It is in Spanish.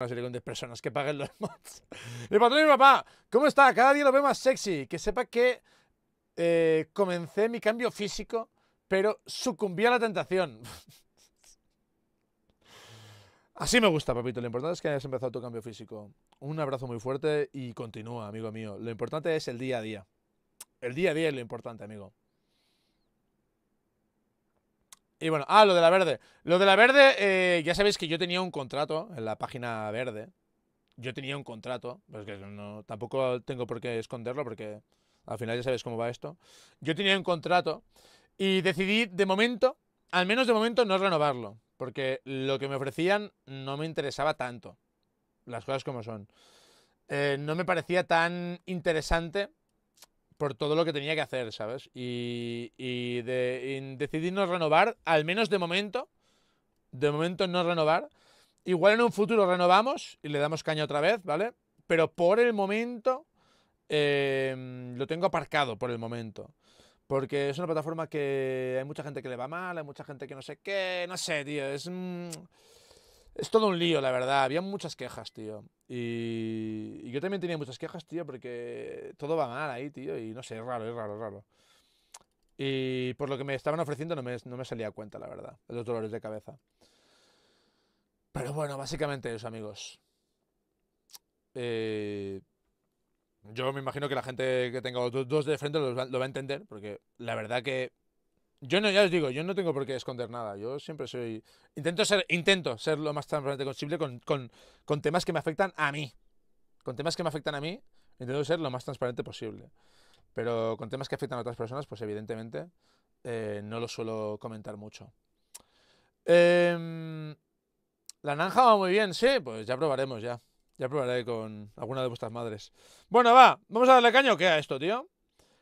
una con de personas que paguen los mods. Mi patrón y mi papá, ¿cómo está? Cada día lo veo más sexy. Que sepa que eh, comencé mi cambio físico, pero sucumbí a la tentación. Así me gusta, papito. Lo importante es que hayas empezado tu cambio físico. Un abrazo muy fuerte y continúa, amigo mío. Lo importante es el día a día. El día a día es lo importante, amigo. Y bueno, ah, lo de la verde. Lo de la verde, eh, ya sabéis que yo tenía un contrato en la página verde. Yo tenía un contrato, pues que no, tampoco tengo por qué esconderlo porque al final ya sabéis cómo va esto. Yo tenía un contrato y decidí de momento, al menos de momento, no renovarlo. Porque lo que me ofrecían no me interesaba tanto. Las cosas como son. Eh, no me parecía tan interesante por todo lo que tenía que hacer, ¿sabes? Y, y, de, renovar, al menos de momento, de momento no renovar. Igual en un futuro renovamos y le damos caña otra vez, ¿vale? Pero por el momento em, lo tengo aparcado, por el momento. Porque es una plataforma que hay mucha gente que le va mal, hay mucha gente que no sé qué, no sé, tío, es... Es todo un lío, la verdad. Había muchas quejas, tío. Y, yo también tenía muchas quejas, tío, porque todo va mal ahí, tío. Y no sé, es raro, es raro, es raro. Y por lo que me estaban ofreciendo no me, salía cuenta, la verdad, los dolores de cabeza. Pero bueno, básicamente eso, amigos. Eh, yo me imagino que la gente que tenga dos de frente lo va a entender, porque la verdad que yo no, ya os digo, yo no tengo por qué esconder nada. Yo siempre soy. Intento ser, intento ser lo más transparente posible con, temas que me afectan a mí. Con temas que me afectan a mí, intento ser lo más transparente posible. Pero con temas que afectan a otras personas, pues evidentemente eh, no lo suelo comentar mucho. Em, la naranja va muy bien, sí, pues ya probaremos ya. Ya probaré con alguna de vuestras madres. Bueno, va, vamos a darle caño qué a esto, tío.